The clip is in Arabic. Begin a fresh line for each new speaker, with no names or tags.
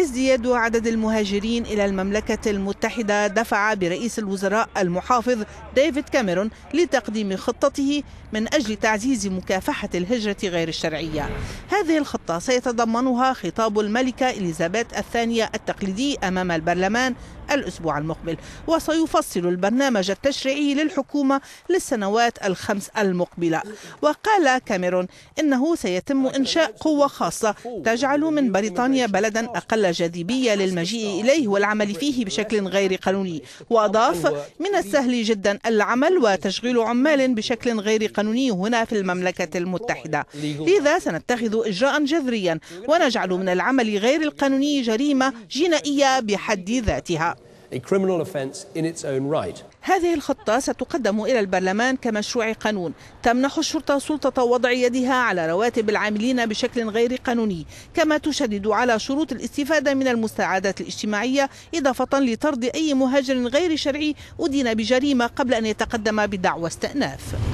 ازدياد عدد المهاجرين إلى المملكة المتحدة دفع برئيس الوزراء المحافظ ديفيد كاميرون لتقديم خطته من أجل تعزيز مكافحة الهجرة غير الشرعية هذه الخطة سيتضمنها خطاب الملكة إليزابيث الثانية التقليدي أمام البرلمان الأسبوع المقبل وسيفصل البرنامج التشريعي للحكومة للسنوات الخمس المقبلة وقال كاميرون إنه سيتم إنشاء قوة خاصة تجعل من بريطانيا بلدا أقل أقل جاذبية للمجيء إليه والعمل فيه بشكل غير قانوني وأضاف من السهل جدا العمل وتشغيل عمال بشكل غير قانوني هنا في المملكة المتحدة لذا سنتخذ إجراء جذريا ونجعل من العمل غير القانوني جريمة جنائية بحد ذاتها a criminal offense in its own right. هذه الخطة ستقدم إلى البرلمان كمشروع قانون تمنح الشرطة سلطة وضع يدها على رواتب العاملين بشكل غير قانوني كما تشدد على شروط الاستفادة من المساعدات الاجتماعية إضافة لطرد أي مهاجر غير شرعي أدين بجريمة قبل أن يتقدم بدعوى استئناف